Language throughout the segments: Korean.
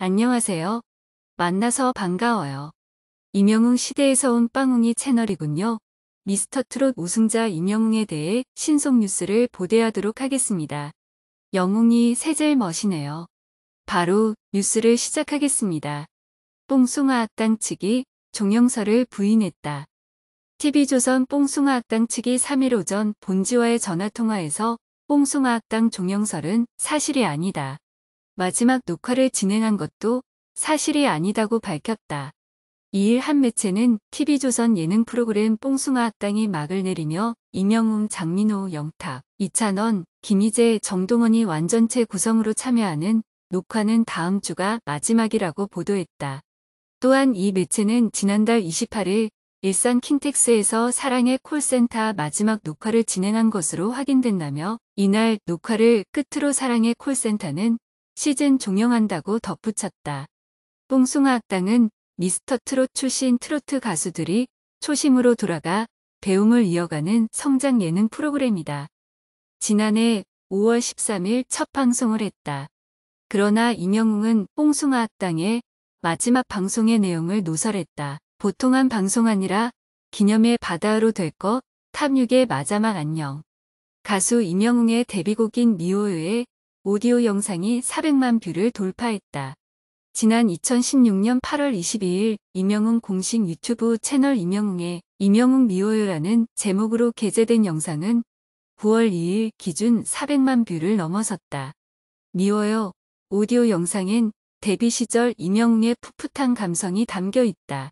안녕하세요. 만나서 반가워요. 임영웅 시대에서 온 빵웅이 채널이군요. 미스터트롯 우승자 임영웅에 대해 신속 뉴스를 보대하도록 하겠습니다. 영웅이 세젤 멋이네요. 바로 뉴스를 시작하겠습니다. 뽕숭아 악당 측이 종영설을 부인했다. TV조선 뽕숭아 악당 측이 3일 오전 본지와의 전화통화에서 뽕숭아 악당 종영설은 사실이 아니다. 마지막 녹화를 진행한 것도 사실이 아니다고 밝혔다. 이일 한 매체는 TV조선 예능 프로그램 뽕숭아 학당이 막을 내리며 이명웅, 장민호, 영탁, 이찬원, 김희재, 정동원이 완전체 구성으로 참여하는 녹화는 다음 주가 마지막이라고 보도했다. 또한 이 매체는 지난달 28일 일산 킨텍스에서 사랑의 콜센터 마지막 녹화를 진행한 것으로 확인된다며 이날 녹화를 끝으로 사랑의 콜센터는 시즌 종영한다고 덧붙였다. 뽕숭아 악당은 미스터 트롯 출신 트로트 가수들이 초심으로 돌아가 배움을 이어가는 성장 예능 프로그램이다. 지난해 5월 13일 첫 방송을 했다. 그러나 임영웅은 뽕숭아 악당의 마지막 방송의 내용을 노설했다. 보통한 방송 아니라 기념의 바다로 될거 탑6의 마자막 안녕. 가수 임영웅의 데뷔곡인 미호의 오디오 영상이 400만 뷰를 돌파했다. 지난 2016년 8월 22일 이명웅 공식 유튜브 채널 이명웅의 이명웅 미워요라는 제목으로 게재된 영상은 9월 2일 기준 400만 뷰를 넘어섰다. 미워요. 오디오 영상엔 데뷔 시절 이명웅의 풋풋한 감성이 담겨 있다.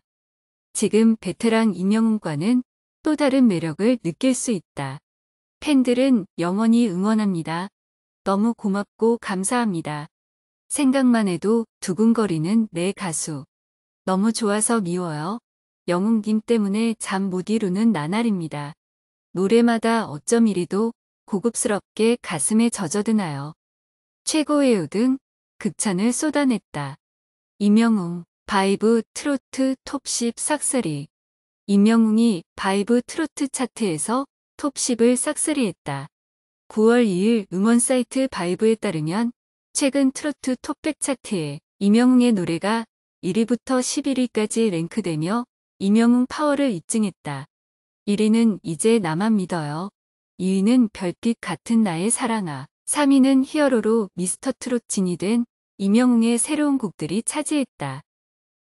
지금 베테랑 이명웅과는 또 다른 매력을 느낄 수 있다. 팬들은 영원히 응원합니다. 너무 고맙고 감사합니다. 생각만 해도 두근거리는 내 가수. 너무 좋아서 미워요. 영웅님 때문에 잠 못 이루는 나날입니다. 노래마다 어쩜 이리도 고급스럽게 가슴에 젖어드나요. 최고의 우등 극찬을 쏟아냈다. 임영웅, 바이브 트로트 톱10 싹쓸이. 임영웅이 바이브 트로트 차트에서 톱10을 싹쓸이했다. 9월 2일 음원 사이트 바이브에 따르면 최근 트로트 톱백 차트에 이명웅의 노래가 1위부터 11위까지 랭크되며 이명웅 파워를 입증했다. 1위는 이제 나만 믿어요. 2위는 별빛 같은 나의 사랑아. 3위는 히어로로 미스터 트롯 진이 된 이명웅의 새로운 곡들이 차지했다.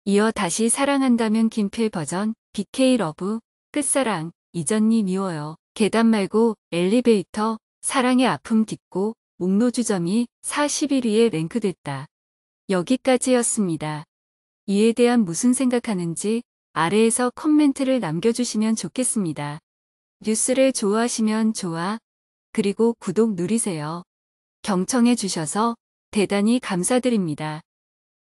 이어 다시 사랑한다면 김필 버전, BK 러브, 끝사랑, 이전이 미워요. 계단 말고 엘리베이터, 사랑의 아픔 딛고 목노주점이 41위에 랭크됐다. 여기까지였습니다. 이에 대한 무슨 생각하는지 아래에서 커멘트를 남겨주시면 좋겠습니다. 뉴스를 좋아하시면 좋아, 그리고 구독 누리세요. 경청해 주셔서 대단히 감사드립니다.